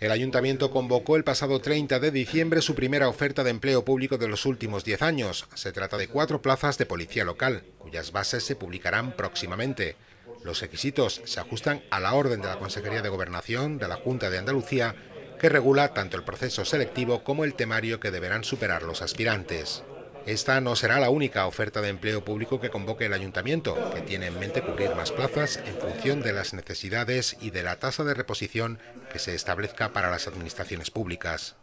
El ayuntamiento convocó el pasado 30 de diciembre su primera oferta de empleo público de los últimos 10 años. Se trata de cuatro plazas de policía local, cuyas bases se publicarán próximamente. Los requisitos se ajustan a la orden de la Consejería de Gobernación de la Junta de Andalucía, que regula tanto el proceso selectivo como el temario que deberán superar los aspirantes. Esta no será la única oferta de empleo público que convoque el ayuntamiento, que tiene en mente cubrir más plazas en función de las necesidades y de la tasa de reposición que se establezca para las administraciones públicas.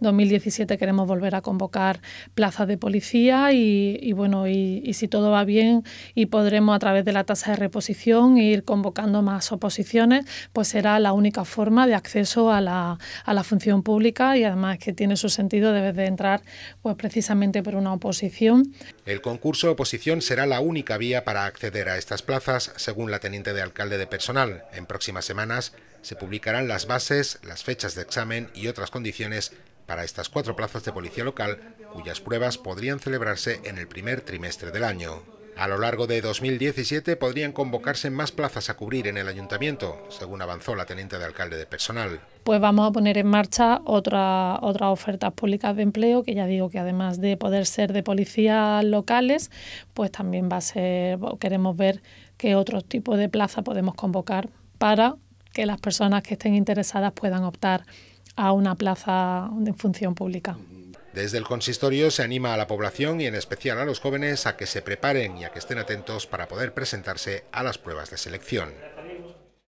2017 queremos volver a convocar plazas de policía y, bueno, y, si todo va bien y podremos a través de la tasa de reposición ir convocando más oposiciones, pues será la única forma de acceso a la, función pública y además que tiene su sentido debes de entrar pues precisamente por una oposición. El concurso de oposición será la única vía para acceder a estas plazas, según la teniente de alcalde de personal. En próximas semanas se publicarán las bases, las fechas de examen y otras condiciones para estas cuatro plazas de policía local, cuyas pruebas podrían celebrarse en el primer trimestre del año. A lo largo de 2017 podrían convocarse más plazas a cubrir en el ayuntamiento, según avanzó la teniente de alcalde de personal. Pues vamos a poner en marcha otra, otras ofertas públicas de empleo, que ya digo que además de poder ser de policías locales, pues también va a ser, queremos ver qué otro tipo de plaza podemos convocar para que las personas que estén interesadas puedan optar a una plaza de función pública. Desde el consistorio se anima a la población y en especial a los jóvenes a que se preparen y a que estén atentos para poder presentarse a las pruebas de selección.